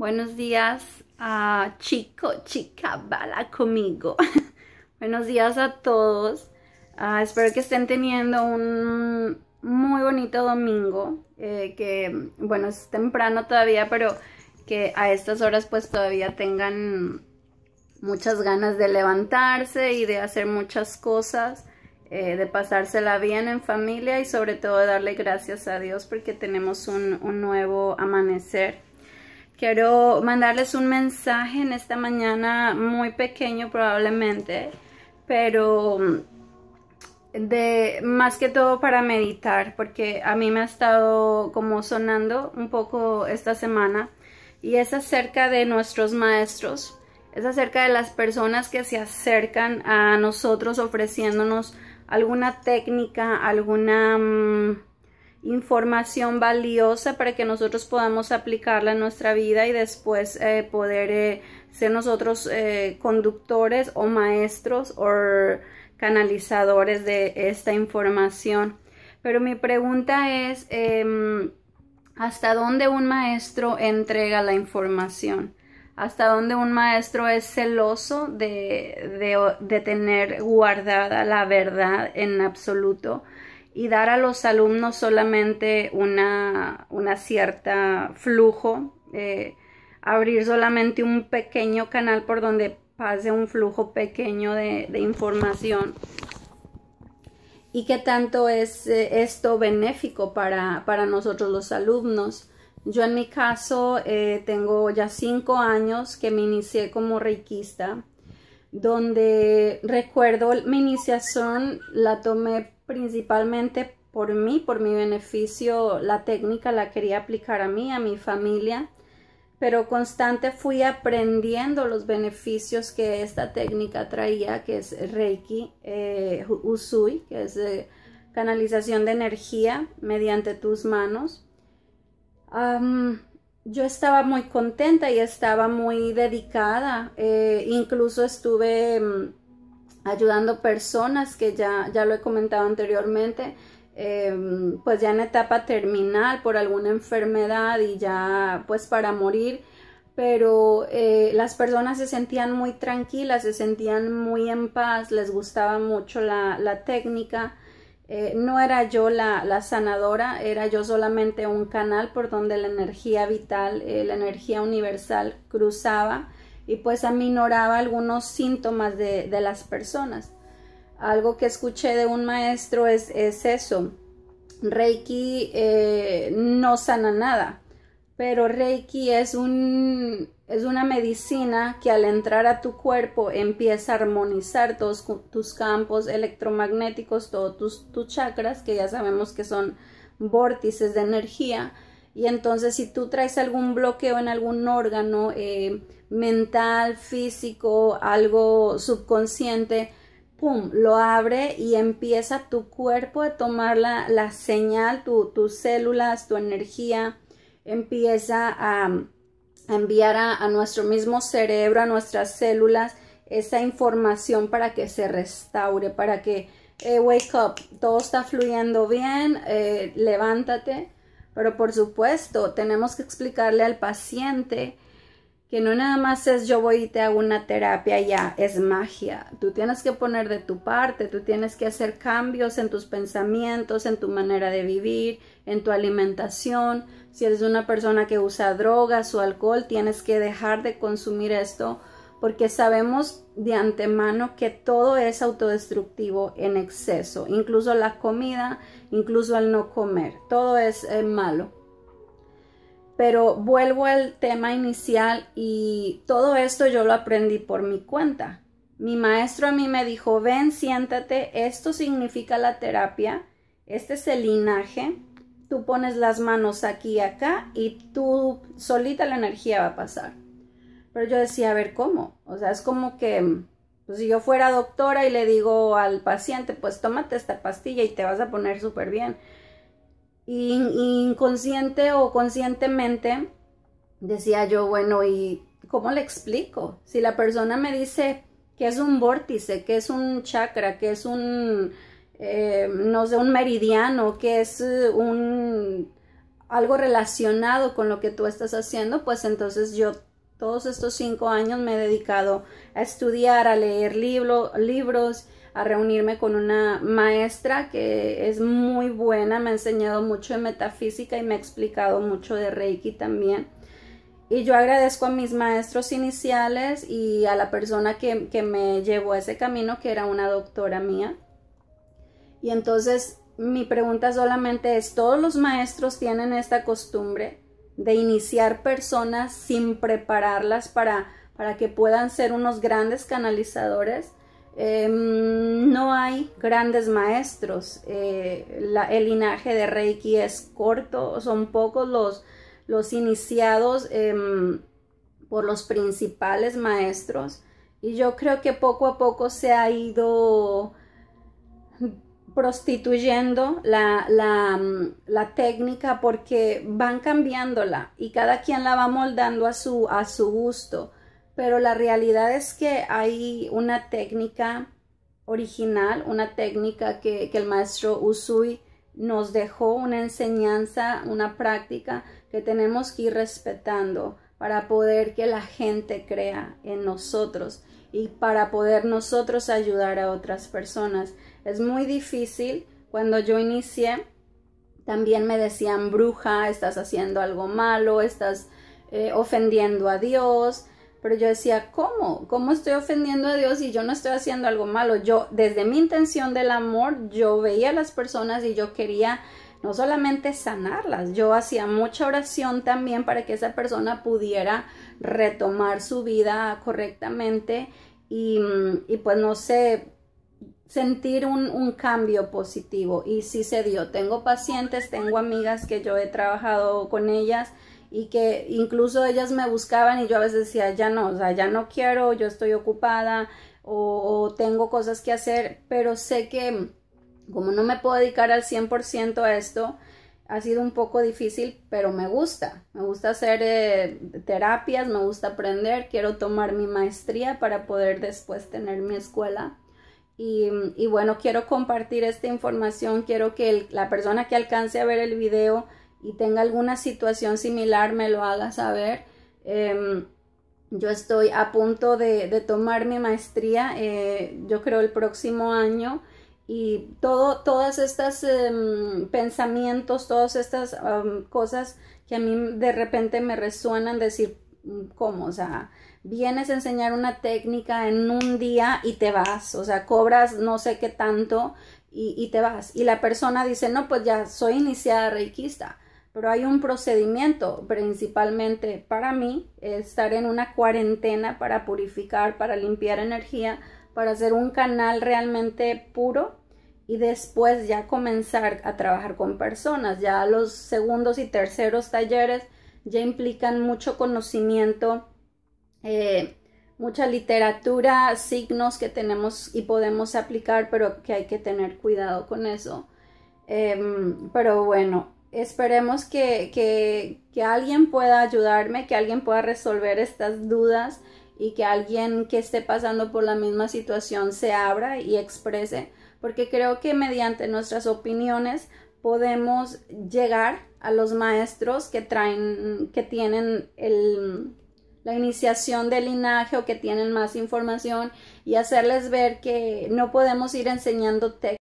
Buenos días a Chico, Chica, bala conmigo. Buenos días a todos. Ah, espero que estén teniendo un muy bonito domingo. Eh, que, bueno, es temprano todavía, pero que a estas horas pues todavía tengan muchas ganas de levantarse y de hacer muchas cosas. Eh, de pasársela bien en familia y sobre todo darle gracias a Dios porque tenemos un nuevo amanecer. Quiero mandarles un mensaje en esta mañana muy pequeño probablemente, pero mm, de más que todo para meditar, porque a mí me ha estado como sonando un poco esta semana y es acerca de nuestros maestros, es acerca de las personas que se acercan a nosotros ofreciéndonos alguna técnica, alguna mm, información valiosa para que nosotros podamos aplicarla en nuestra vida y después eh, poder eh, ser nosotros eh, conductores o maestros o canalizadores de esta información. Pero mi pregunta es, em, ¿hasta dónde un maestro entrega la información? ¿Hasta dónde un maestro es celoso de, de tener guardada la verdad en absoluto? y dar a los alumnos solamente una, una cierta flujo, eh, abrir solamente un pequeño canal por donde pase un flujo pequeño de, información y qué tanto es eh, esto benéfico para, nosotros los alumnos. Yo en mi caso eh, tengo ya cinco años que me inicié como reikista, donde recuerdo mi iniciación la tomé principalmente por mí, por mi beneficio, la técnica la quería aplicar a mí, a mi familia, pero constante fui aprendiendo los beneficios que esta técnica traía, que es Reiki eh, Usui, que es eh, canalización de energía mediante tus manos. yo estaba muy contenta y estaba muy dedicada, eh, incluso estuve mm, ayudando personas que ya, ya lo he comentado anteriormente, eh, pues ya en etapa terminal por alguna enfermedad y ya pues para morir, pero eh, las personas se sentían muy tranquilas, se sentían muy en paz, les gustaba mucho la, la técnica. Eh, no era yo la, la, sanadora, era yo solamente un canal por donde la energía vital, la energía universal cruzaba y pues aminoraba algunos síntomas de, las personas. Algo que escuché de un maestro es, es eso. Reiki eh, no sana nada, pero Reiki es, un, es una medicina que al entrar a tu cuerpo empieza a armonizar todos tus campos electromagnéticos, todos tus, tus chakras, que ya sabemos que son vórtices de energía. Y entonces si tú traes algún bloqueo en algún órgano, eh, mental, físico, algo subconsciente, ¡pum!, lo abre y empieza tu cuerpo a tomar la, señal, tu, tus células, tu energía, empieza a, enviar a, nuestro mismo cerebro, a nuestras células, esa información para que se restaure, para que eh, wake up, todo está fluyendo bien, eh, levántate. Pero por supuesto, tenemos que explicarle al paciente que no nada más es yo voy y te hago una terapia ya, es magia. Tú tienes que poner de tu parte, tú tienes que hacer cambios en tus pensamientos, en tu manera de vivir, en tu alimentación. Si eres una persona que usa drogas o alcohol, tienes que dejar de consumir esto porque sabemos de antemano que todo es autodestructivo en exceso, incluso la comida, incluso al no comer, todo es eh, malo. Pero vuelvo al tema inicial y todo esto yo lo aprendí por mi cuenta. Mi maestro a mí me dijo, ven, siéntate, esto significa la terapia, este es el linaje, tú pones las manos aquí y acá y tú solita la energía va a pasar. Pero yo decía, a ver, ¿cómo? O sea, es como que pues, si yo fuera doctora y le digo al paciente, pues tómate esta pastilla y te vas a poner súper bien inconsciente o conscientemente decía yo, bueno, ¿y cómo le explico? Si la persona me dice que es un vórtice, que es un chakra, que es un, eh, no sé, un meridiano, que es eh, un algo relacionado con lo que tú estás haciendo, pues entonces yo todos estos cinco años me he dedicado a estudiar, a leer libros, a reunirme con una maestra que es muy buena, me ha enseñado mucho de metafísica y me ha explicado mucho de Reiki también. Y yo agradezco a mis maestros iniciales y a la persona que, me llevó a ese camino, que era una doctora mía. Y entonces mi pregunta solamente es, ¿todos los maestros tienen esta costumbre de iniciar personas sin prepararlas para, para que puedan ser unos grandes canalizadores? Em, no hay grandes maestros. Eh, el linaje de Reiki es corto, son pocos los, los iniciados em, por los principales maestros. Y yo creo que poco a poco se ha ido prostituyendo la, la, mm, técnica porque van cambiándola y cada quien la va moldando a su, a su gusto pero la realidad es que hay una técnica original, una técnica que, el maestro Usui nos dejó, una enseñanza, una práctica que tenemos que ir respetando para poder que la gente crea en nosotros y para poder nosotros ayudar a otras personas. Es muy difícil. Cuando yo inicié, también me decían bruja, estás haciendo algo malo, estás eh, ofendiendo a Dios, pero yo decía, ¿cómo? ¿Cómo estoy ofendiendo a Dios y yo no estoy haciendo algo malo? Yo, desde mi intención del amor, yo veía a las personas y yo quería no solamente sanarlas, yo hacía mucha oración también para que esa persona pudiera retomar su vida correctamente y, y pues no sé, sentir un, un, cambio positivo. Y sí se dio. Tengo pacientes, tengo amigas que yo he trabajado con ellas y que incluso ellas me buscaban y yo a veces decía, ya no, o sea, ya no quiero, yo estoy ocupada o, tengo cosas que hacer, pero sé que como no me puedo dedicar al 100% a esto, ha sido un poco difícil, pero me gusta. Me gusta hacer eh, terapias, me gusta aprender, quiero tomar mi maestría para poder después tener mi escuela. Y, bueno, quiero compartir esta información, quiero que la persona que alcance a ver el video y tenga alguna situación similar, me lo haga saber. Em, yo estoy a punto de, tomar mi maestría, eh, yo creo el próximo año. Y todo, todas estas em, pensamientos, todas estas cosas que a mí de repente me resuenan, decir, ¿cómo? O sea, vienes a enseñar una técnica en un día y te vas, o sea, cobras no sé qué tanto y, y te vas. Y la persona dice, no, pues ya soy iniciada reikista pero hay un procedimiento principalmente para mí, estar en una cuarentena para purificar, para limpiar energía, para hacer un canal realmente puro y después ya comenzar a trabajar con personas. Ya los segundos y terceros talleres ya implican mucho conocimiento, eh, mucha literatura, signos que tenemos y podemos aplicar, pero que hay que tener cuidado con eso. Em, pero bueno, esperemos que, alguien pueda ayudarme, que alguien pueda resolver estas dudas y que alguien que esté pasando por la misma situación se abra y exprese, porque creo que mediante nuestras opiniones podemos llegar a los maestros que traen, que tienen la iniciación del linaje o que tienen más información y hacerles ver que no podemos ir enseñando